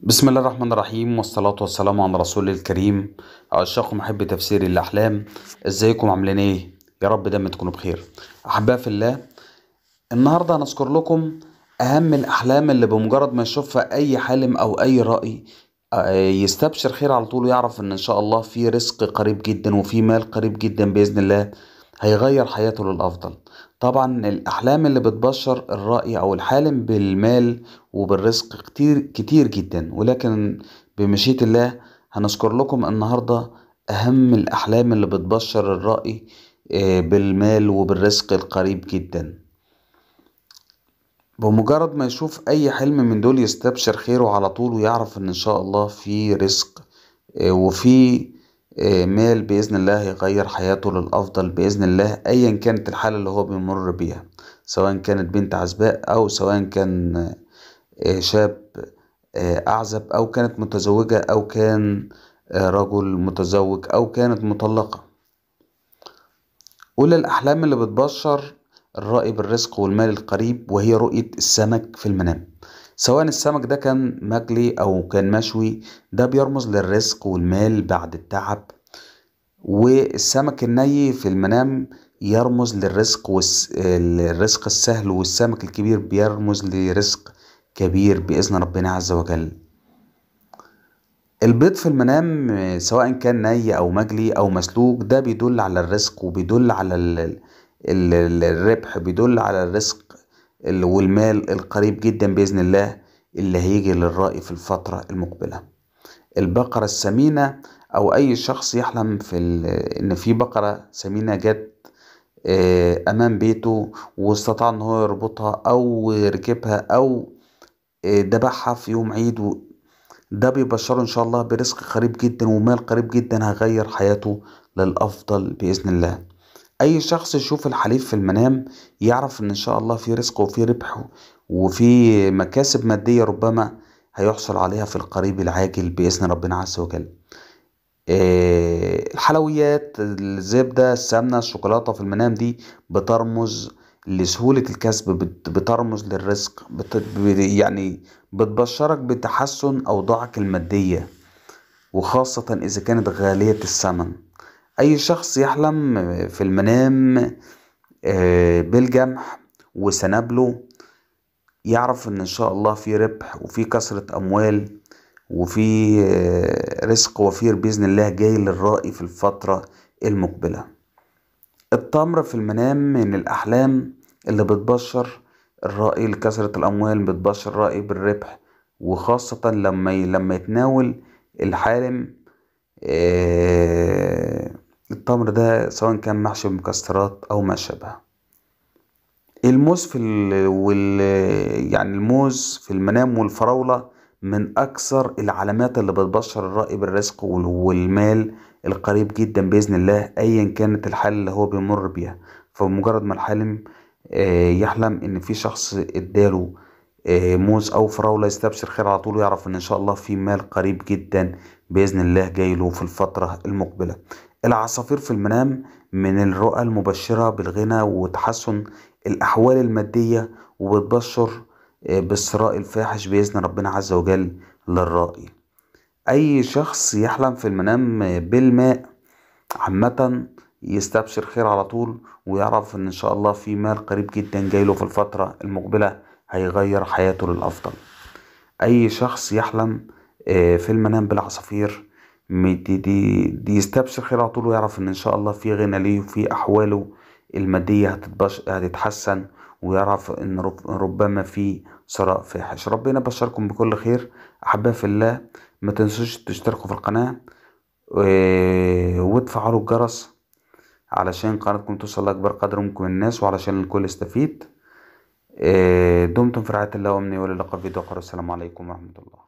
بسم الله الرحمن الرحيم والصلاة والسلام على رسول الكريم أعشاق محب تفسير الأحلام ازيكم عاملين ايه يا رب دايما تكونوا بخير أحباء في الله النهاردة هنذكر لكم أهم الأحلام اللي بمجرد ما يشوفها أي حالم أو أي رأي آه، يستبشر خير على طول ويعرف إن إن شاء الله في رزق قريب جدا وفي مال قريب جدا بإذن الله هيغير حياته للأفضل طبعا الأحلام اللي بتبشر الرأي أو الحالم بالمال وبالرزق كتير كتير جدا ولكن بمشيئة الله هنذكر لكم النهاردة أهم الأحلام اللي بتبشر الرأي آه، بالمال وبالرزق القريب جدا بمجرد ما يشوف أي حلم من دول يستبشر خيره على طول ويعرف إن إن شاء الله في رزق آه، وفي آه، مال بإذن الله هيغير حياته للأفضل بإذن الله أيا كانت الحالة اللي هو بيمر بيها سواء كانت بنت عزباء أو سواء كان آه، شاب آه، أعزب أو كانت متزوجة أو كان رجل متزوج أو كانت مطلقة أولى الأحلام اللي بتبشر الرأي بالرزق والمال القريب وهي رؤية السمك في المنام سواء السمك ده كان مقلي أو كان مشوي ده بيرمز للرزق والمال بعد التعب والسمك الني في المنام يرمز للرزق والس... الرزق السهل والسمك الكبير بيرمز لرزق كبير بإذن ربنا عز وجل البيض في المنام سواء كان ني أو مجلي أو مسلوق ده بيدل على الرزق وبيدل على ال... الربح بيدل على الرزق والمال القريب جدا بإذن الله اللي هيجي للرأي في الفترة المقبلة البقرة السمينة او اي شخص يحلم في ان في بقرة سمينة جت آه، امام بيته واستطاع ان هو يربطها او يركبها او آه، دبحها في يوم عيد ده بيبشره ان شاء الله برزق قريب جدا ومال قريب جدا هيغير حياته للافضل باذن الله اي شخص يشوف الحليف في المنام يعرف ان ان شاء الله في رزق وفي ربح وفي مكاسب مادية ربما هيحصل عليها في القريب العاجل بإذن ربنا عز وجل آه، الحلويات الزبدة السمنة الشوكولاتة في المنام دي بترمز لسهولة الكسب بترمز للرزق بت... يعني بتبشرك بتحسن أوضاعك المادية وخاصة إذا كانت غالية الثمن أي شخص يحلم في المنام آه، بالجمح وسنابله يعرف إن إن شاء الله في ربح وفي كثرة أموال وفي آه، رزق وفير بإذن الله جاي للرائي في الفترة المقبلة التمر في المنام من الأحلام اللي بتبشر الرائي لكثرة الأموال بتبشر الرائي بالربح وخاصة لما لما يتناول الحالم آه، التمر ده سواء كان محشي بمكسرات أو ما شابه الموز في ال... وال... يعني الموز في المنام والفراولة من اكثر العلامات اللي بتبشر الرأي بالرزق والمال القريب جدا باذن الله ايا كانت الحالة اللي هو بيمر بيها فمجرد ما الحالم آه، يحلم ان في شخص اداله آه، موز او فراولة يستبشر خير على طول ويعرف ان ان شاء الله في مال قريب جدا باذن الله جايله في الفترة المقبلة العصافير في المنام من الرؤى المبشرة بالغنى وتحسن الاحوال المادية وبتبشر آه، بالثراء الفاحش بإذن ربنا عز وجل للرائي أي شخص يحلم في المنام بالماء عامة يستبشر خير على طول ويعرف ان ان شاء الله في مال قريب جدا جايله في الفترة المقبلة هيغير حياته للأفضل أي شخص يحلم آه، في المنام بالعصافير دي, دي, دي يستبشر خير على طول ويعرف ان ان شاء الله في غنى ليه وفي احواله المادية هتتحسن ويرى ان ربما في ثراء فاحش ربنا بشركم بكل خير احباء في الله ما تنسوش تشتركوا في القناه آه، وتفعلوا الجرس علشان قناتكم توصل لاكبر قدر ممكن من الناس وعلشان الكل يستفيد آه، دمتم في رعايه الله وامني وللقاء في فيديو اخر السلام عليكم ورحمه الله